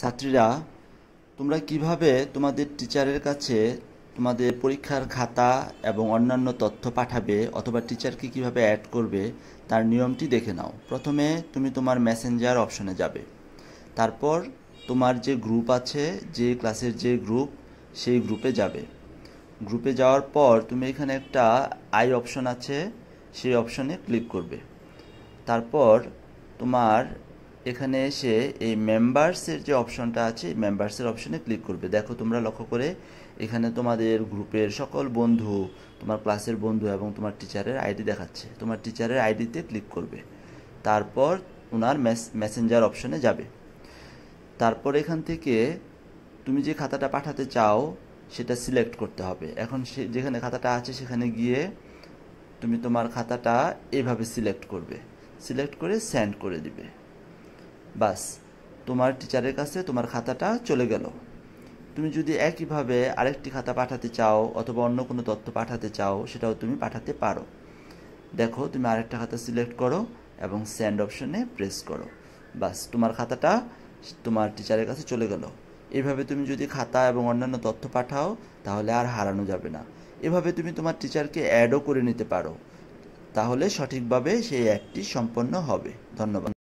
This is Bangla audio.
ছাত্রীরা তোমরা কিভাবে তোমাদের টিচারের কাছে তোমাদের পরীক্ষার খাতা এবং অন্যান্য তথ্য পাঠাবে অথবা টিচারকে কিভাবে অ্যাড করবে তার নিয়মটি দেখে নাও প্রথমে তুমি তোমার মেসেঞ্জার অপশনে যাবে তারপর তোমার যে গ্রুপ আছে যে ক্লাসের যে গ্রুপ সেই গ্রুপে যাবে গ্রুপে যাওয়ার পর তুমি এখানে একটা আই অপশন আছে সেই অপশনে ক্লিক করবে তারপর তোমার এখানে এসে এই মেম্বার্সের যে অপশনটা আছে মেম্বার্সের অপশনে ক্লিক করবে দেখো তোমরা লক্ষ্য করে এখানে তোমাদের গ্রুপের সকল বন্ধু তোমার ক্লাসের বন্ধু এবং তোমার টিচারের আইডি দেখাচ্ছে তোমার টিচারের আইডিতে ক্লিক করবে তারপর ওনার মেসেঞ্জার অপশনে যাবে তারপর এখান থেকে তুমি যে খাতাটা পাঠাতে চাও সেটা সিলেক্ট করতে হবে এখন সে যেখানে খাতাটা আছে সেখানে গিয়ে তুমি তোমার খাতাটা এভাবে সিলেক্ট করবে সিলেক্ট করে সেন্ড করে দিবে বাস তোমার টিচারের কাছে তোমার খাতাটা চলে গেল তুমি যদি একইভাবে আরেকটি খাতা পাঠাতে চাও অথবা অন্য কোনো তথ্য পাঠাতে চাও সেটাও তুমি পাঠাতে পারো দেখো তুমি আরেকটা খাতা সিলেক্ট করো এবং স্যান্ড অপশনে প্রেস করো বাস তোমার খাতাটা তোমার টিচারের কাছে চলে গেল এভাবে তুমি যদি খাতা এবং অন্যান্য তথ্য পাঠাও তাহলে আর হারানো যাবে না এভাবে তুমি তোমার টিচারকে অ্যাডও করে নিতে পারো তাহলে সঠিকভাবে সেই অ্যাডটি সম্পন্ন হবে ধন্যবাদ